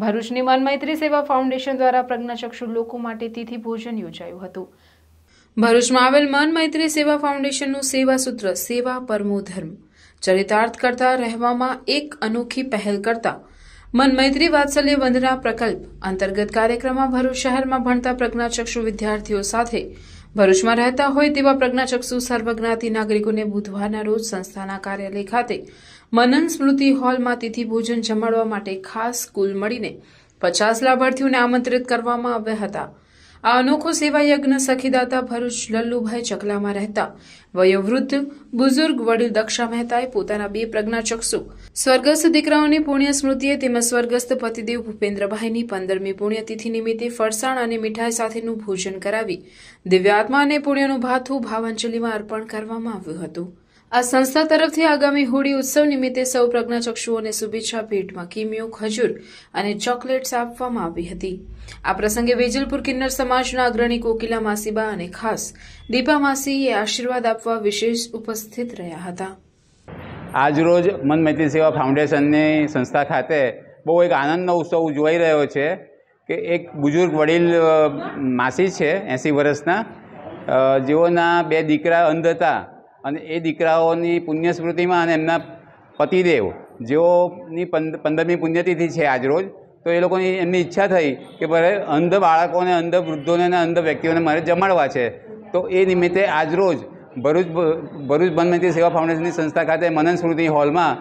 ભરૂચની મનમૈત્રી સેવા ફાઉન્ડેશન દ્વારા પ્રજ્ઞાચક્ષુ લોકો માટે તિથિ ભોજન યોજાયું હતું ભરૂચમાં આવેલ મન મૈત્રી સેવા ફાઉન્ડેશનનું સેવા સૂત્ર સેવા પરમો ધર્મ ચરિતાર્થ કરતા રહેવામાં એક અનોખી પહેલ કરતા મન મૈત્રી વાત્સલ્ય વંદના પ્રકલ્પ અંતર્ગત કાર્યક્રમમાં ભરૂચ શહેરમાં ભણતા પ્રજ્ઞાચક્ષુ વિદ્યાર્થીઓ સાથે ભરૂચમાં રહેતા હોય તેવા પ્રજ્ઞાચક્ષુ સર્વજ્ઞાતિ નાગરિકોને બુધવારના રોજ સંસ્થાના કાર્યાલય ખાતે મનન સ્મૃતિ હોલમાં તિથિ ભોજન જમાડવા માટે ખાસ સ્કૂલ મળીને પચાસ લાભાર્થીઓને આમંત્રિત કરવામાં આવ્યા હતા આ અનોખો યજ્ઞ સખીદાતા ભરૂચ લલ્લુભાઈ ચકલામાં રહેતા વયોવૃદ્ધ બુઝુર્ગ વડીલ દક્ષા મહેતાએ પોતાના બે પ્રજ્ઞાચક્ષુ સ્વર્ગસ્થ દીકરાઓની પુણ્ય સ્મૃતિએ તેમજ સ્વર્ગસ્થ પતિદેવ ભૂપેન્દ્રભાઈની પંદરમી પુણ્યતિથિ નિમિત્તે ફરસાણ અને મીઠાઈ સાથેનું ભોજન કરાવી દિવ્યાત્મા અને પુણ્યનું ભાથું ભાવાંજલિમાં અર્પણ કરવામાં આવ્યું હતું આ સંસ્થા તરફથી આગામી હોળી ઉત્સવ નિમિત્તે સૌ પ્રજ્ઞાચક્ષુઓને શુભેચ્છા ભેટમાં કિમિયો ખજૂર અને ચોકલેટ્સ આપવામાં આવી હતી આ પ્રસંગે વેજલપુર કિન્નર સમાજના અગ્રણી કોકિલા માસીબા અને ખાસ દીપા માસીએ આશીર્વાદ આપવા વિશેષ ઉપસ્થિત રહ્યા હતા આજરોજ મન મૈત્રી સેવા ફાઉન્ડેશનની સંસ્થા ખાતે બહુ એક આનંદનો ઉત્સવ ઉજવાઈ રહ્યો છે કે એક બુઝુર્ગ વડીલ માસી છે એંસી વર્ષના જેઓના બે દીકરા અંધ હતા અને એ દીકરાઓની પુણ્યસ્મૃતિમાં અને એમના પતિદેવ જેઓની પંદરમી પુણ્યતિથિ છે આજરોજ તો એ લોકોની એમની ઈચ્છા થઈ કે મારે અંધ બાળકોને અંધ વૃદ્ધોને અને અંધ વ્યક્તિઓને મારે જમાડવા છે તો એ નિમિત્તે આજરોજ ભરૂચ ભરૂચ બંધમતી સેવા ફાઉન્ડેશનની સંસ્થા ખાતે મનન સ્મૃતિ હોલમાં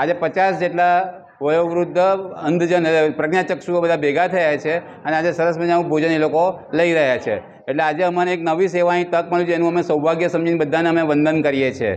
આજે પચાસ જેટલા વયોવૃદ્ધ અંધજન પ્રજ્ઞાચક્ષુઓ બધા ભેગા થયા છે અને આજે સરસ મજાનું ભોજન એ લોકો લઈ રહ્યા છે એટલે આજે અમને એક નવી સેવાની તક મળી છે એનું અમે સૌભાગ્ય સમજીને બધાને અમે વંદન કરીએ છીએ